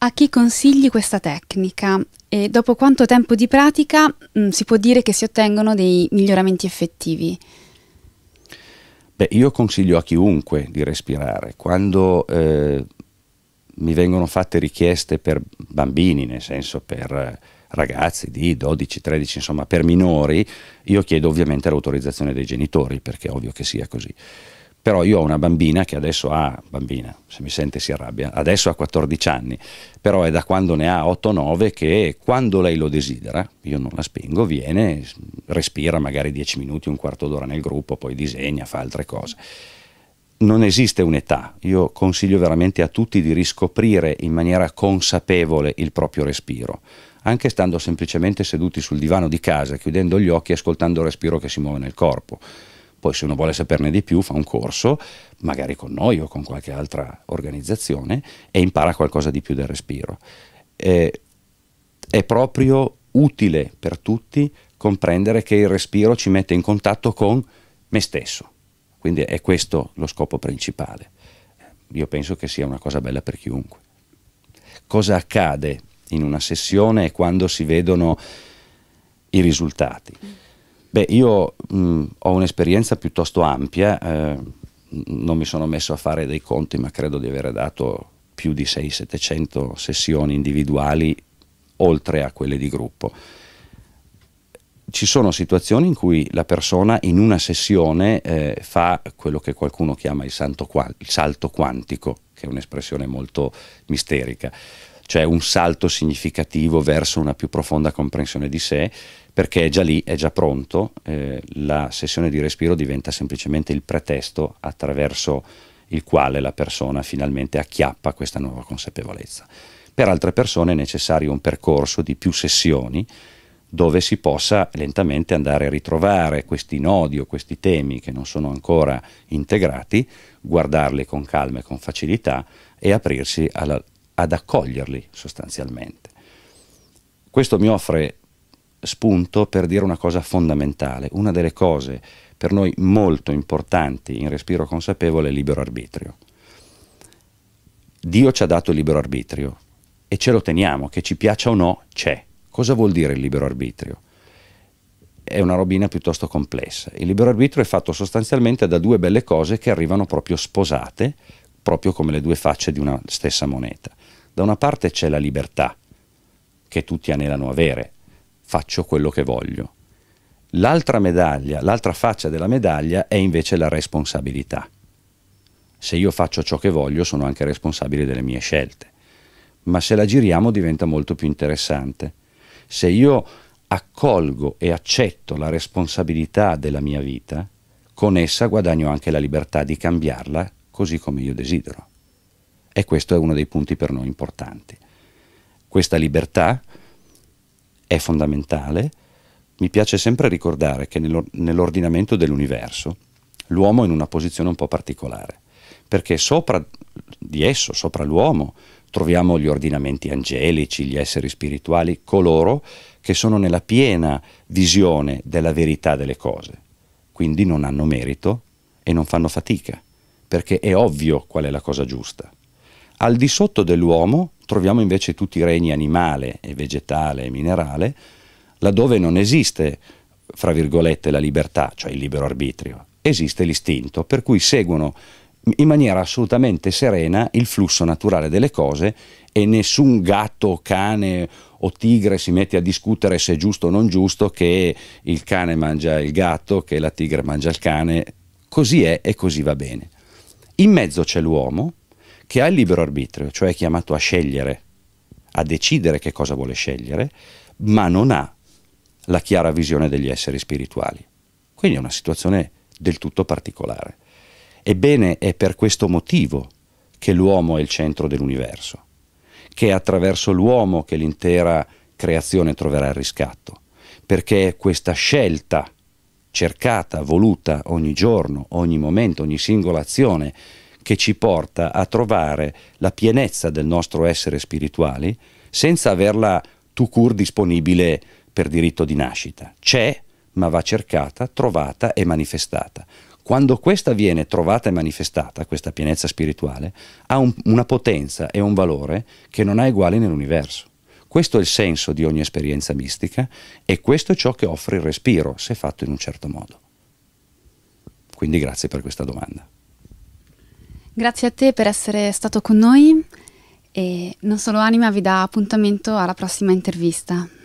A chi consigli questa tecnica? E dopo quanto tempo di pratica mh, mm, si può dire che si ottengono dei miglioramenti effettivi? Beh, io consiglio a chiunque di respirare. Quando eh, mi vengono fatte richieste per bambini, nel senso per ragazzi di 12, 13, insomma per minori, io chiedo ovviamente l'autorizzazione dei genitori, perché è ovvio che sia così però io ho una bambina che adesso ha, bambina, se mi sente si arrabbia, adesso ha 14 anni, però è da quando ne ha 8-9 che quando lei lo desidera, io non la spengo, viene, respira magari 10 minuti, un quarto d'ora nel gruppo, poi disegna, fa altre cose. Non esiste un'età, io consiglio veramente a tutti di riscoprire in maniera consapevole il proprio respiro, anche stando semplicemente seduti sul divano di casa, chiudendo gli occhi e ascoltando il respiro che si muove nel corpo poi se uno vuole saperne di più fa un corso, magari con noi o con qualche altra organizzazione, e impara qualcosa di più del respiro. Eh, è proprio utile per tutti comprendere che il respiro ci mette in contatto con me stesso. Quindi è questo lo scopo principale. Io penso che sia una cosa bella per chiunque. Cosa accade in una sessione quando si vedono i risultati? Beh, io mh, mm, ho un'esperienza piuttosto ampia, eh, non mi sono messo a fare dei conti, ma credo di aver dato più di 600-700 sessioni individuali oltre a quelle di gruppo. Ci sono situazioni in cui la persona in una sessione eh, fa quello che qualcuno chiama il, qua il salto quantico, che è un'espressione molto misterica cioè un salto significativo verso una più profonda comprensione di sé, perché è già lì, è già pronto, eh, la sessione di respiro diventa semplicemente il pretesto attraverso il quale la persona finalmente acchiappa questa nuova consapevolezza. Per altre persone è necessario un percorso di più sessioni dove si possa lentamente andare a ritrovare questi nodi o questi temi che non sono ancora integrati, guardarli con calma e con facilità e aprirsi alla ad accoglierli sostanzialmente. Questo mi offre spunto per dire una cosa fondamentale, una delle cose per noi molto importanti in respiro consapevole è il libero arbitrio. Dio ci ha dato il libero arbitrio e ce lo teniamo, che ci piaccia o no, c'è. Cosa vuol dire il libero arbitrio? È una robina piuttosto complessa. Il libero arbitrio è fatto sostanzialmente da due belle cose che arrivano proprio sposate, proprio come le due facce di una stessa moneta. Da una parte c'è la libertà, che tutti anelano avere, faccio quello che voglio. L'altra medaglia, l'altra faccia della medaglia è invece la responsabilità. Se io faccio ciò che voglio sono anche responsabile delle mie scelte, ma se la giriamo diventa molto più interessante. Se io accolgo e accetto la responsabilità della mia vita, con essa guadagno anche la libertà di cambiarla così come io desidero. E questo è uno dei punti per noi importanti. Questa libertà è fondamentale. Mi piace sempre ricordare che nell'ordinamento dell'universo l'uomo è in una posizione un po' particolare, perché sopra di esso, sopra l'uomo, troviamo gli ordinamenti angelici, gli esseri spirituali, coloro che sono nella piena visione della verità delle cose. Quindi non hanno merito e non fanno fatica, perché è ovvio qual è la cosa giusta. Al di sotto dell'uomo troviamo invece tutti i regni animale e vegetale e minerale, laddove non esiste, fra virgolette, la libertà, cioè il libero arbitrio, esiste l'istinto, per cui seguono in maniera assolutamente serena il flusso naturale delle cose e nessun gatto, cane o tigre si mette a discutere se è giusto o non giusto che il cane mangia il gatto, che la tigre mangia il cane, così è e così va bene. In mezzo c'è l'uomo che ha il libero arbitrio, cioè è chiamato a scegliere, a decidere che cosa vuole scegliere, ma non ha la chiara visione degli esseri spirituali. Quindi è una situazione del tutto particolare. Ebbene, è per questo motivo che l'uomo è il centro dell'universo, che è attraverso l'uomo che l'intera creazione troverà il riscatto, perché è questa scelta cercata, voluta ogni giorno, ogni momento, ogni singola azione che ci porta a trovare la pienezza del nostro essere spirituali senza averla tu cur disponibile per diritto di nascita. C'è, ma va cercata, trovata e manifestata. Quando questa viene trovata e manifestata, questa pienezza spirituale, ha un, una potenza e un valore che non ha uguali nell'universo. Questo è il senso di ogni esperienza mistica e questo è ciò che offre il respiro, se fatto in un certo modo. Quindi grazie per questa domanda. Grazie a te per essere stato con noi e Non Solo Anima vi dà appuntamento alla prossima intervista.